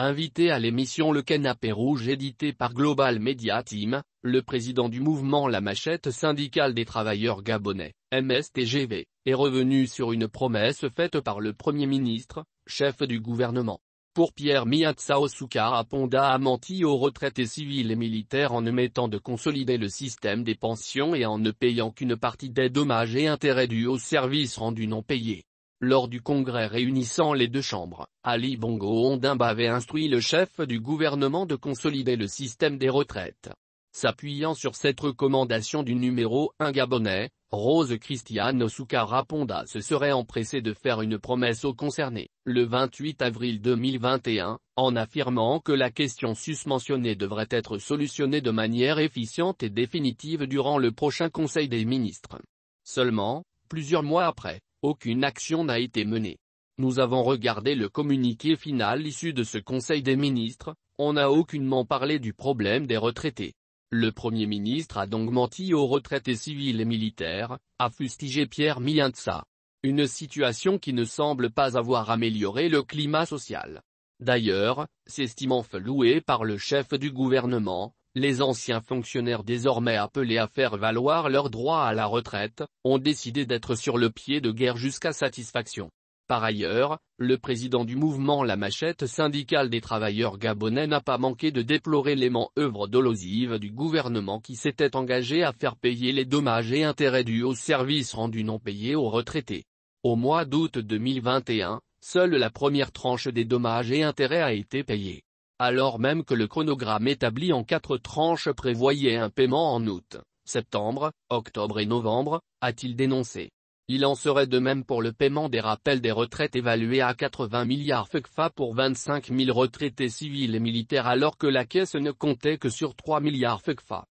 Invité à l'émission Le Canapé Rouge édité par Global Media Team, le président du mouvement La Machette syndicale des travailleurs gabonais, MSTGV, est revenu sur une promesse faite par le Premier ministre, chef du gouvernement. Pour Pierre Miatsa Soukara Ponda a menti aux retraités civils et militaires en omettant de consolider le système des pensions et en ne payant qu'une partie des dommages et intérêts dus aux services rendus non payés. Lors du congrès réunissant les deux chambres, Ali Bongo Ondimba avait instruit le chef du gouvernement de consolider le système des retraites. S'appuyant sur cette recommandation du numéro 1 gabonais, Rose Christiane Osuka raponda se serait empressée de faire une promesse aux concernés, le 28 avril 2021, en affirmant que la question susmentionnée devrait être solutionnée de manière efficiente et définitive durant le prochain Conseil des ministres. Seulement, plusieurs mois après, aucune action n'a été menée. Nous avons regardé le communiqué final issu de ce Conseil des ministres, on n'a aucunement parlé du problème des retraités. Le Premier ministre a donc menti aux retraités civils et militaires, a fustigé Pierre Mientsa. Une situation qui ne semble pas avoir amélioré le climat social. D'ailleurs, s'estimant loué par le chef du gouvernement, les anciens fonctionnaires désormais appelés à faire valoir leurs droit à la retraite, ont décidé d'être sur le pied de guerre jusqu'à satisfaction. Par ailleurs, le président du mouvement La Machette syndicale des travailleurs gabonais n'a pas manqué de déplorer l'aimant œuvre dolosive du gouvernement qui s'était engagé à faire payer les dommages et intérêts dus aux services rendus non payés aux retraités. Au mois d'août 2021, seule la première tranche des dommages et intérêts a été payée alors même que le chronogramme établi en quatre tranches prévoyait un paiement en août, septembre, octobre et novembre, a-t-il dénoncé. Il en serait de même pour le paiement des rappels des retraites évalués à 80 milliards FECFA pour 25 000 retraités civils et militaires alors que la caisse ne comptait que sur 3 milliards FECFA.